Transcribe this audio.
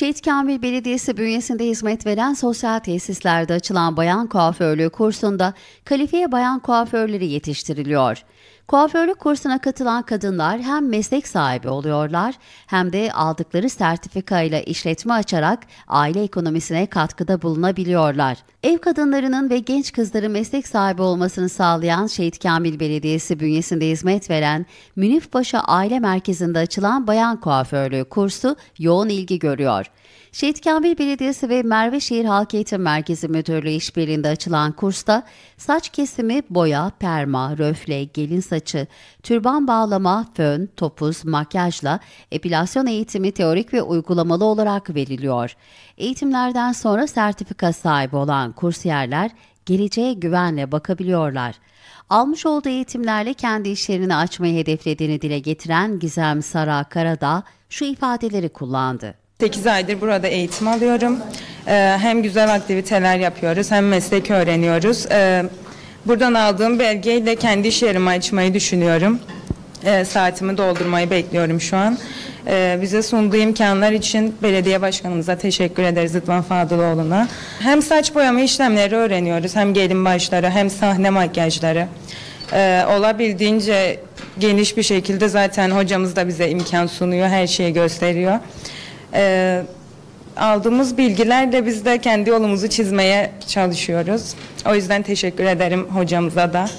Şehit Kamil Belediyesi bünyesinde hizmet veren sosyal tesislerde açılan bayan kuaförlüğü kursunda kalifiye bayan kuaförleri yetiştiriliyor. Kuaförlük kursuna katılan kadınlar hem meslek sahibi oluyorlar hem de aldıkları sertifika ile işletme açarak aile ekonomisine katkıda bulunabiliyorlar. Ev kadınlarının ve genç kızların meslek sahibi olmasını sağlayan Şehit Kamil Belediyesi bünyesinde hizmet veren Münif Aile Merkezi'nde açılan bayan kuaförlüğü kursu yoğun ilgi görüyor. Şehit Kamil Belediyesi ve Merve Şehir Halk Eğitim Merkezi Müdürlüğü işbirliğinde açılan kursta saç kesimi, boya, perma, röfle, gelin saçı, türban bağlama, fön, topuz, makyajla epilasyon eğitimi teorik ve uygulamalı olarak veriliyor. Eğitimlerden sonra sertifika sahibi olan kursiyerler geleceğe güvenle bakabiliyorlar. Almış olduğu eğitimlerle kendi işlerini açmayı hedeflediğini dile getiren Gizem Sara Karada şu ifadeleri kullandı. 8 aydır burada eğitim alıyorum. Ee, hem güzel aktiviteler yapıyoruz hem meslek öğreniyoruz. Ee, buradan aldığım belgeyle kendi iş yerimi açmayı düşünüyorum. Ee, saatimi doldurmayı bekliyorum şu an. Ee, bize sunduğu imkanlar için belediye başkanımıza teşekkür ederiz Rıdvan Fadıloğlu'na. Hem saç boyama işlemleri öğreniyoruz hem gelin başları hem sahne makyajları. Ee, olabildiğince geniş bir şekilde zaten hocamız da bize imkan sunuyor, her şeyi gösteriyor. E, aldığımız bilgilerle biz de kendi yolumuzu çizmeye çalışıyoruz. O yüzden teşekkür ederim hocamıza da.